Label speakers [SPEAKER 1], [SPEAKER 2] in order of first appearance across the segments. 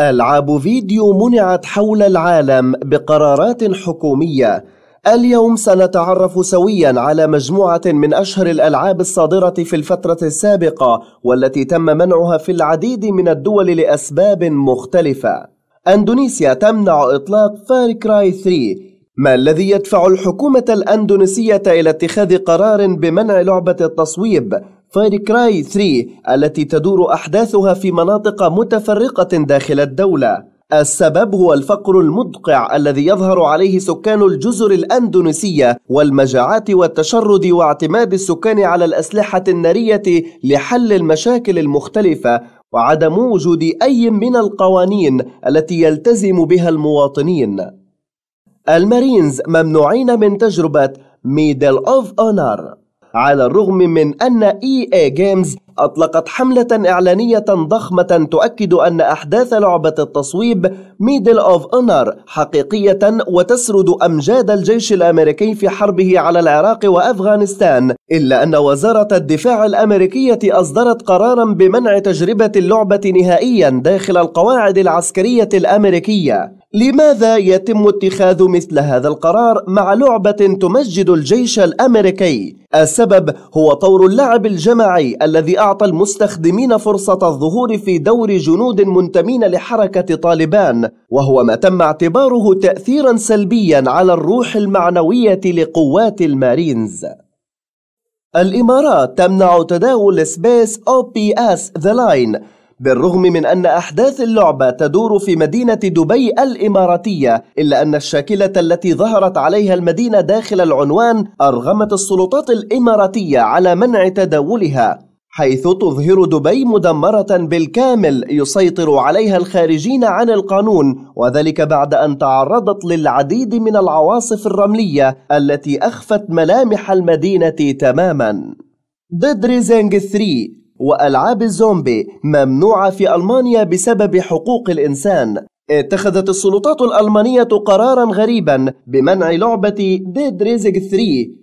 [SPEAKER 1] ألعاب فيديو منعت حول العالم بقرارات حكومية اليوم سنتعرف سويا على مجموعة من أشهر الألعاب الصادرة في الفترة السابقة والتي تم منعها في العديد من الدول لأسباب مختلفة أندونيسيا تمنع إطلاق فار كراي 3 ما الذي يدفع الحكومة الأندونيسية إلى اتخاذ قرار بمنع لعبة التصويب فاير كراي 3 التي تدور أحداثها في مناطق متفرقة داخل الدولة السبب هو الفقر المدقع الذي يظهر عليه سكان الجزر الأندونيسية والمجاعات والتشرد واعتماد السكان على الأسلحة النارية لحل المشاكل المختلفة وعدم وجود أي من القوانين التي يلتزم بها المواطنين المارينز ممنوعين من تجربة ميدل أوف أونر على الرغم من أن إي إي جيمز أطلقت حملة إعلانية ضخمة تؤكد أن أحداث لعبة التصويب ميدل أوف أونر حقيقية وتسرد أمجاد الجيش الأمريكي في حربه على العراق وأفغانستان إلا أن وزارة الدفاع الأمريكية أصدرت قرارا بمنع تجربة اللعبة نهائيا داخل القواعد العسكرية الأمريكية لماذا يتم اتخاذ مثل هذا القرار مع لعبة تمجد الجيش الأمريكي؟ السبب هو طور اللعب الجماعي الذي أعطى المستخدمين فرصة الظهور في دور جنود منتمين لحركة طالبان وهو ما تم اعتباره تأثيرا سلبيا على الروح المعنوية لقوات المارينز الإمارات تمنع تداول سبيس أو بي أس ذا لاين بالرغم من أن أحداث اللعبة تدور في مدينة دبي الإماراتية إلا أن الشاكلة التي ظهرت عليها المدينة داخل العنوان أرغمت السلطات الإماراتية على منع تداولها حيث تظهر دبي مدمرة بالكامل يسيطر عليها الخارجين عن القانون وذلك بعد أن تعرضت للعديد من العواصف الرملية التي أخفت ملامح المدينة تماما. Dead ريزينج 3 وألعاب الزومبي ممنوعة في ألمانيا بسبب حقوق الإنسان اتخذت السلطات الألمانية قرارا غريبا بمنع لعبة ديد ريزنج 3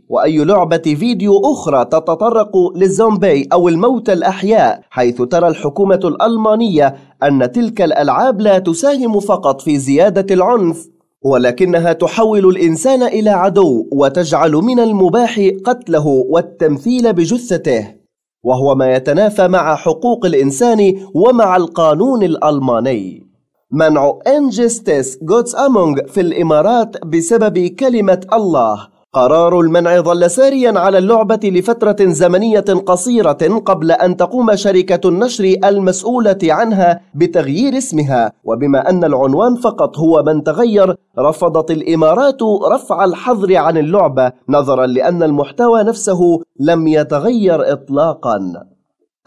[SPEAKER 1] وأي لعبة فيديو أخرى تتطرق للزومبي أو الموتى الأحياء حيث ترى الحكومة الألمانية أن تلك الألعاب لا تساهم فقط في زيادة العنف ولكنها تحول الإنسان إلى عدو وتجعل من المباح قتله والتمثيل بجثته وهو ما يتنافى مع حقوق الإنسان ومع القانون الألماني منع انجستس جوتس أمونغ في الإمارات بسبب كلمة الله قرار المنع ظل ساريا على اللعبة لفترة زمنية قصيرة قبل أن تقوم شركة النشر المسؤولة عنها بتغيير اسمها وبما أن العنوان فقط هو من تغير رفضت الإمارات رفع الحظر عن اللعبة نظرا لأن المحتوى نفسه لم يتغير إطلاقا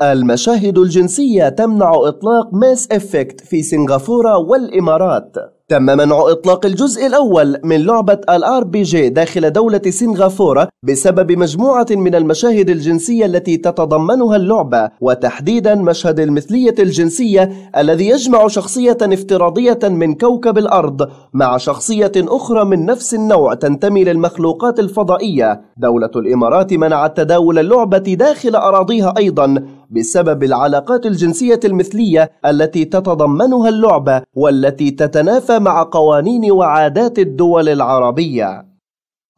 [SPEAKER 1] المشاهد الجنسية تمنع إطلاق ماس إفكت في سنغافورة والإمارات تم منع إطلاق الجزء الأول من لعبة الآر بي جي داخل دولة سنغافورة بسبب مجموعة من المشاهد الجنسية التي تتضمنها اللعبة وتحديدا مشهد المثلية الجنسية الذي يجمع شخصية افتراضية من كوكب الأرض مع شخصية أخرى من نفس النوع تنتمي للمخلوقات الفضائية دولة الإمارات منعت تداول اللعبة داخل أراضيها أيضا بسبب العلاقات الجنسية المثلية التي تتضمنها اللعبة والتي تتنافى مع قوانين وعادات الدول العربية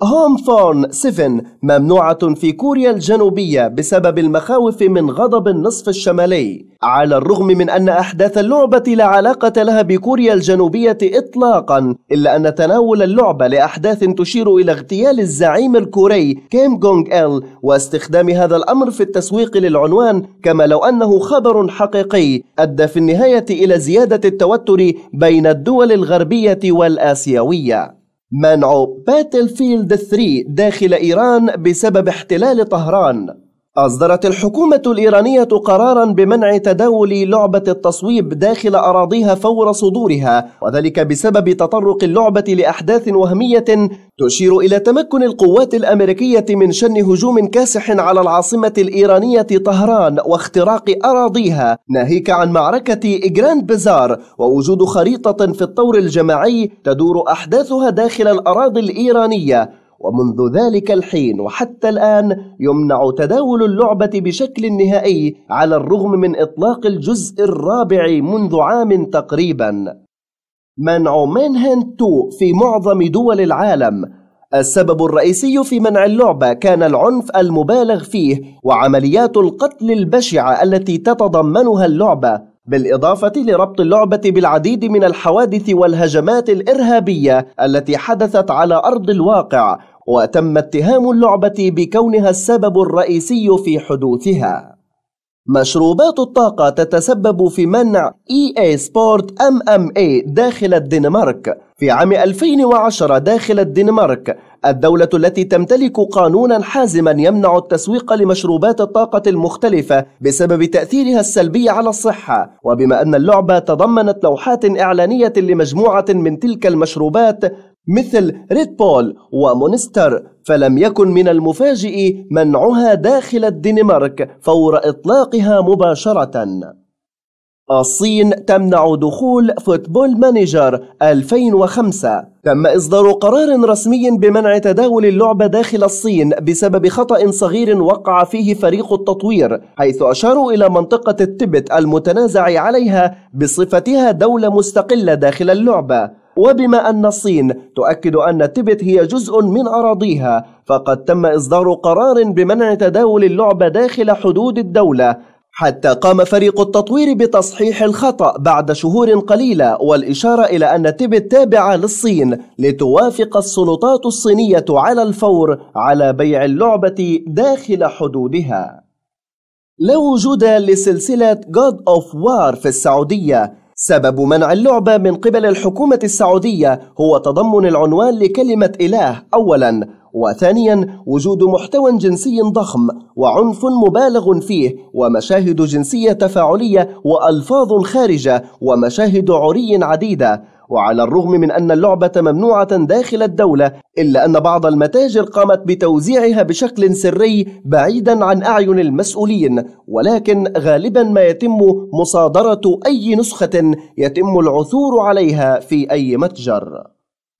[SPEAKER 1] هوم فون 7 ممنوعة في كوريا الجنوبية بسبب المخاوف من غضب النصف الشمالي على الرغم من أن أحداث اللعبة لا علاقة لها بكوريا الجنوبية إطلاقا إلا أن تناول اللعبة لأحداث تشير إلى اغتيال الزعيم الكوري كيم جونج إل واستخدام هذا الأمر في التسويق للعنوان كما لو أنه خبر حقيقي أدى في النهاية إلى زيادة التوتر بين الدول الغربية والآسيوية منع باتل فيلد 3 داخل إيران بسبب احتلال طهران أصدرت الحكومة الإيرانية قرارا بمنع تداول لعبة التصويب داخل أراضيها فور صدورها وذلك بسبب تطرق اللعبة لأحداث وهمية تشير إلى تمكن القوات الأمريكية من شن هجوم كاسح على العاصمة الإيرانية طهران واختراق أراضيها ناهيك عن معركة إجراند بزار ووجود خريطة في الطور الجماعي تدور أحداثها داخل الأراضي الإيرانية ومنذ ذلك الحين وحتى الآن يمنع تداول اللعبة بشكل نهائي على الرغم من إطلاق الجزء الرابع منذ عام تقريبا منع مانهانت 2 في معظم دول العالم السبب الرئيسي في منع اللعبة كان العنف المبالغ فيه وعمليات القتل البشعة التي تتضمنها اللعبة بالإضافة لربط اللعبة بالعديد من الحوادث والهجمات الإرهابية التي حدثت على أرض الواقع وتم اتهام اللعبة بكونها السبب الرئيسي في حدوثها مشروبات الطاقة تتسبب في منع EA سبورت MMA داخل الدنمارك في عام 2010 داخل الدنمارك الدولة التي تمتلك قانونا حازما يمنع التسويق لمشروبات الطاقة المختلفة بسبب تأثيرها السلبي على الصحة وبما أن اللعبة تضمنت لوحات إعلانية لمجموعة من تلك المشروبات مثل ريد بول ومونستر فلم يكن من المفاجئ منعها داخل الدنمارك فور إطلاقها مباشرة الصين تمنع دخول فوتبول مانجر 2005 تم إصدار قرار رسمي بمنع تداول اللعبة داخل الصين بسبب خطأ صغير وقع فيه فريق التطوير حيث أشاروا إلى منطقة التبت المتنازع عليها بصفتها دولة مستقلة داخل اللعبة وبما أن الصين تؤكد أن تبت هي جزء من أراضيها فقد تم إصدار قرار بمنع تداول اللعبة داخل حدود الدولة حتى قام فريق التطوير بتصحيح الخطأ بعد شهور قليلة والإشارة إلى أن تبت تابعة للصين لتوافق السلطات الصينية على الفور على بيع اللعبة داخل حدودها لا وجود لسلسلة God of War في السعودية سبب منع اللعبة من قبل الحكومة السعودية هو تضمن العنوان لكلمة إله أولاً، وثانياً وجود محتوى جنسي ضخم وعنف مبالغ فيه ومشاهد جنسية تفاعلية وألفاظ خارجة ومشاهد عري عديدة وعلى الرغم من أن اللعبة ممنوعة داخل الدولة إلا أن بعض المتاجر قامت بتوزيعها بشكل سري بعيدا عن أعين المسؤولين ولكن غالبا ما يتم مصادرة أي نسخة يتم العثور عليها في أي متجر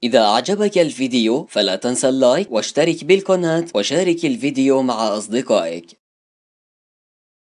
[SPEAKER 1] إذا أعجبك الفيديو فلا تنسى اللايك واشترك بالقناة وشارك الفيديو مع أصدقائك